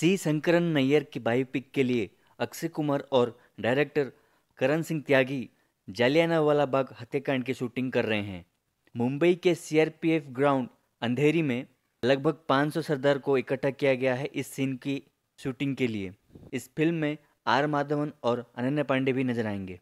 सी शंकरन नैयर की बायोपिक के लिए अक्षय कुमार और डायरेक्टर करण सिंह त्यागी जालियानावाला बाग हत्याकांड की शूटिंग कर रहे हैं मुंबई के सीआरपीएफ ग्राउंड अंधेरी में लगभग 500 सरदार को इकट्ठा किया गया है इस सीन की शूटिंग के लिए इस फिल्म में आर माधवन और अनन्या पांडे भी नजर आएंगे